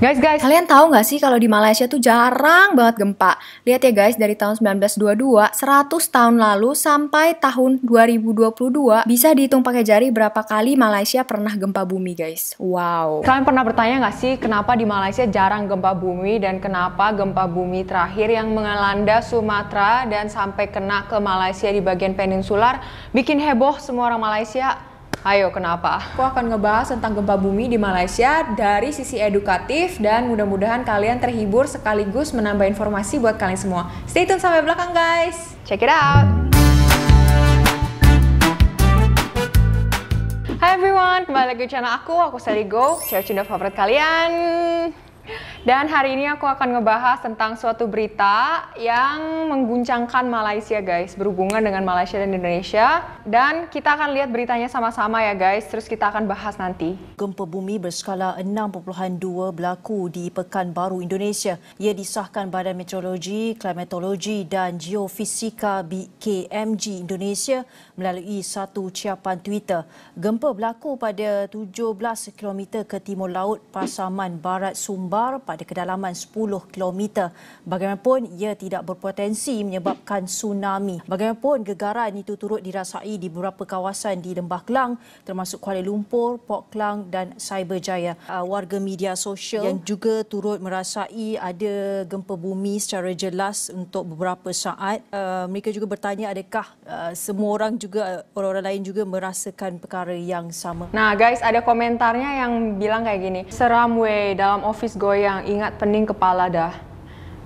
Guys, guys. Kalian tahu nggak sih kalau di Malaysia tuh jarang banget gempa? Lihat ya guys, dari tahun 1922, 100 tahun lalu sampai tahun 2022 bisa dihitung pakai jari berapa kali Malaysia pernah gempa bumi, guys. Wow. Kalian pernah bertanya nggak sih kenapa di Malaysia jarang gempa bumi dan kenapa gempa bumi terakhir yang mengelanda Sumatera dan sampai kena ke Malaysia di bagian peninsular bikin heboh semua orang Malaysia? Ayo, kenapa? Aku akan ngebahas tentang gempa bumi di Malaysia dari sisi edukatif dan mudah-mudahan kalian terhibur sekaligus menambah informasi buat kalian semua. Stay tune sampai belakang guys. Check it out. Hai everyone, kembali lagi di channel aku, aku Sally Go, cewek cinta favorit kalian. Dan hari ini aku akan ngebahas tentang suatu berita yang mengguncangkan Malaysia guys, berhubungan dengan Malaysia dan Indonesia. Dan kita akan lihat beritanya sama-sama ya guys, terus kita akan bahas nanti. Gempa bumi berskala 6.2 berlaku di Pekanbaru, Indonesia. Ia disahkan Badan Meteorologi, Klimatologi dan Geofisika BKMG Indonesia melalui satu ciapan Twitter. Gempa berlaku pada 17 km ke timur laut Pasaman Barat Sumbar pada pada kedalaman 10 km. Bagaimanapun, ia tidak berpotensi menyebabkan tsunami. Bagaimanapun, gegaran itu turut dirasai di beberapa kawasan di Lembah Kelang termasuk Kuala Lumpur, Port Klang dan Cyberjaya. Ah, warga media sosial yang juga turut merasai ada gempa bumi secara jelas untuk beberapa saat. Ah, mereka juga bertanya adakah ah, semua orang juga, orang-orang lain juga merasakan perkara yang sama. Nah guys, ada komentarnya yang bilang kayak gini. Seram weh, dalam office goyang ingat pening kepala dah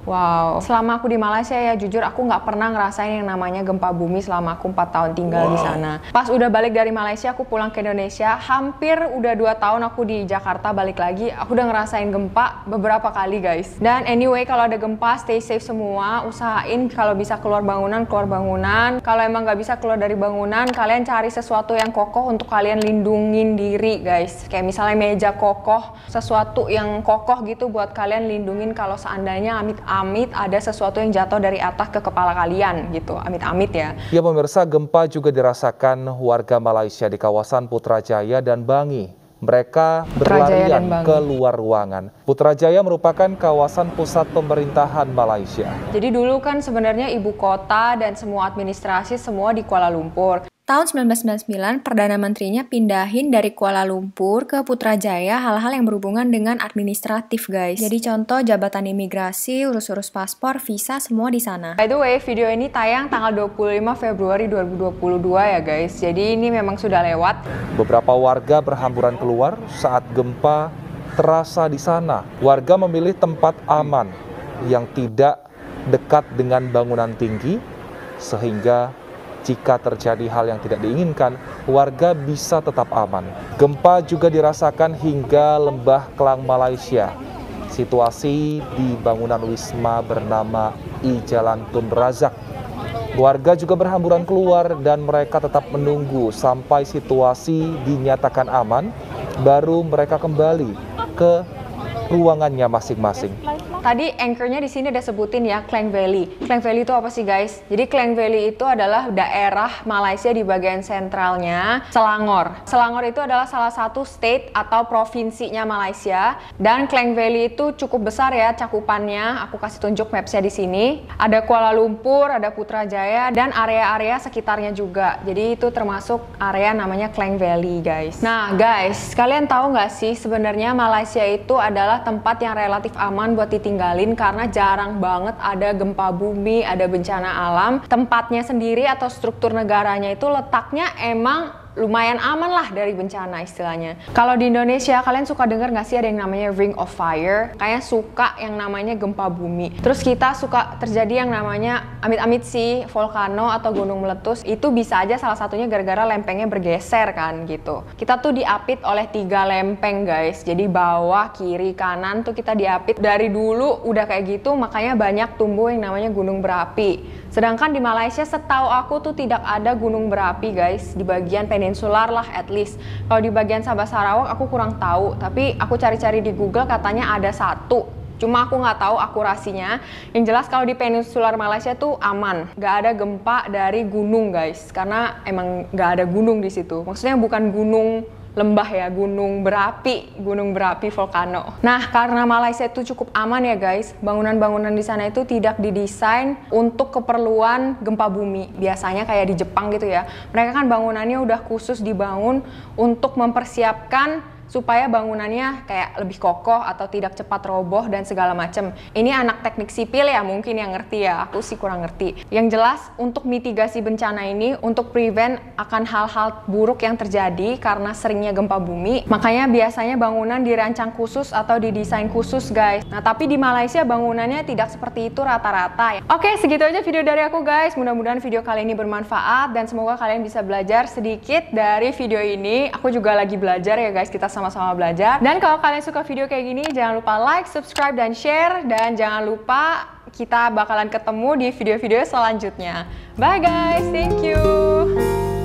Wow. Selama aku di Malaysia ya jujur aku nggak pernah ngerasain yang namanya gempa bumi selama aku 4 tahun tinggal wow. di sana. Pas udah balik dari Malaysia aku pulang ke Indonesia, hampir udah 2 tahun aku di Jakarta balik lagi, aku udah ngerasain gempa beberapa kali guys. Dan anyway kalau ada gempa stay safe semua, usahain kalau bisa keluar bangunan keluar bangunan. Kalau emang nggak bisa keluar dari bangunan, kalian cari sesuatu yang kokoh untuk kalian lindungin diri guys. Kayak misalnya meja kokoh, sesuatu yang kokoh gitu buat kalian lindungin kalau seandainya amit amit-amit ada sesuatu yang jatuh dari atas ke kepala kalian gitu, amit-amit ya. Ya pemirsa, gempa juga dirasakan warga Malaysia di kawasan Putrajaya dan Bangi. Mereka berlarian keluar ruangan. Putrajaya merupakan kawasan pusat pemerintahan Malaysia. Jadi dulu kan sebenarnya ibu kota dan semua administrasi semua di Kuala Lumpur. Tahun 1999, Perdana Menterinya pindahin dari Kuala Lumpur ke Putrajaya hal-hal yang berhubungan dengan administratif, guys. Jadi contoh jabatan imigrasi, urus-urus paspor, visa, semua di sana. By the way, video ini tayang tanggal 25 Februari 2022 ya, guys. Jadi ini memang sudah lewat. Beberapa warga berhamburan keluar saat gempa terasa di sana. Warga memilih tempat aman yang tidak dekat dengan bangunan tinggi sehingga jika terjadi hal yang tidak diinginkan, warga bisa tetap aman. Gempa juga dirasakan hingga Lembah Kelang, Malaysia. Situasi di bangunan Wisma bernama I Jalan Tun Razak. Warga juga berhamburan keluar dan mereka tetap menunggu sampai situasi dinyatakan aman, baru mereka kembali ke ruangannya masing-masing tadi anchornya di sini ada sebutin ya Klang Valley. Klang Valley itu apa sih guys? Jadi Klang Valley itu adalah daerah Malaysia di bagian sentralnya Selangor. Selangor itu adalah salah satu state atau provinsinya Malaysia dan Klang Valley itu cukup besar ya cakupannya. Aku kasih tunjuk mapsnya di sini. Ada Kuala Lumpur, ada Putrajaya dan area-area sekitarnya juga. Jadi itu termasuk area namanya Klang Valley guys. Nah guys, kalian tahu nggak sih sebenarnya Malaysia itu adalah tempat yang relatif aman buat ditinggal ditinggalin karena jarang banget ada gempa bumi, ada bencana alam. Tempatnya sendiri atau struktur negaranya itu letaknya emang lumayan aman lah dari bencana istilahnya. Kalau di Indonesia kalian suka dengar nggak sih ada yang namanya Ring of Fire? Kayaknya suka yang namanya gempa bumi. Terus kita suka terjadi yang namanya amit-amit sih volcano atau gunung meletus. Itu bisa aja salah satunya gara-gara lempengnya bergeser kan gitu. Kita tuh diapit oleh tiga lempeng guys. Jadi bawah, kiri, kanan tuh kita diapit dari dulu udah kayak gitu makanya banyak tumbuh yang namanya gunung berapi. Sedangkan di Malaysia setahu aku tuh tidak ada gunung berapi guys di bagian pen peninsular lah at least. Kalau di bagian Sabah Sarawak aku kurang tahu, tapi aku cari-cari di Google katanya ada satu. Cuma aku nggak tahu akurasinya. Yang jelas kalau di peninsular Malaysia tuh aman, nggak ada gempa dari gunung guys, karena emang nggak ada gunung di situ. Maksudnya bukan gunung lembah ya, gunung berapi, gunung berapi vulkano. Nah, karena Malaysia itu cukup aman ya guys, bangunan-bangunan di sana itu tidak didesain untuk keperluan gempa bumi. Biasanya kayak di Jepang gitu ya. Mereka kan bangunannya udah khusus dibangun untuk mempersiapkan supaya bangunannya kayak lebih kokoh atau tidak cepat roboh dan segala macam. Ini anak teknik sipil ya mungkin yang ngerti ya, aku sih kurang ngerti. Yang jelas untuk mitigasi bencana ini untuk prevent akan hal-hal buruk yang terjadi karena seringnya gempa bumi, makanya biasanya bangunan dirancang khusus atau didesain khusus guys. Nah tapi di Malaysia bangunannya tidak seperti itu rata-rata ya. Oke segitu aja video dari aku guys, mudah-mudahan video kali ini bermanfaat dan semoga kalian bisa belajar sedikit dari video ini. Aku juga lagi belajar ya guys, kita sama-sama belajar. Dan kalau kalian suka video kayak gini, jangan lupa like, subscribe, dan share. Dan jangan lupa kita bakalan ketemu di video-video selanjutnya. Bye guys, thank you.